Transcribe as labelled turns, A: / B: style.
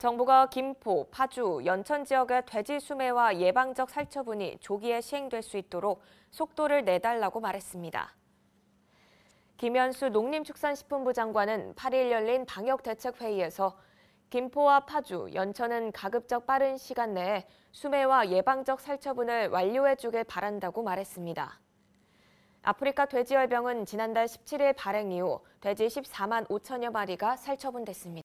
A: 정부가 김포, 파주, 연천 지역의 돼지 수매와 예방적 살처분이 조기에 시행될 수 있도록 속도를 내달라고 말했습니다. 김현수 농림축산식품부 장관은 8일 열린 방역대책회의에서 김포와 파주, 연천은 가급적 빠른 시간 내에 수매와 예방적 살처분을 완료해주길 바란다고 말했습니다. 아프리카 돼지열병은 지난달 17일 발행 이후 돼지 14만 5천여 마리가 살처분됐습니다.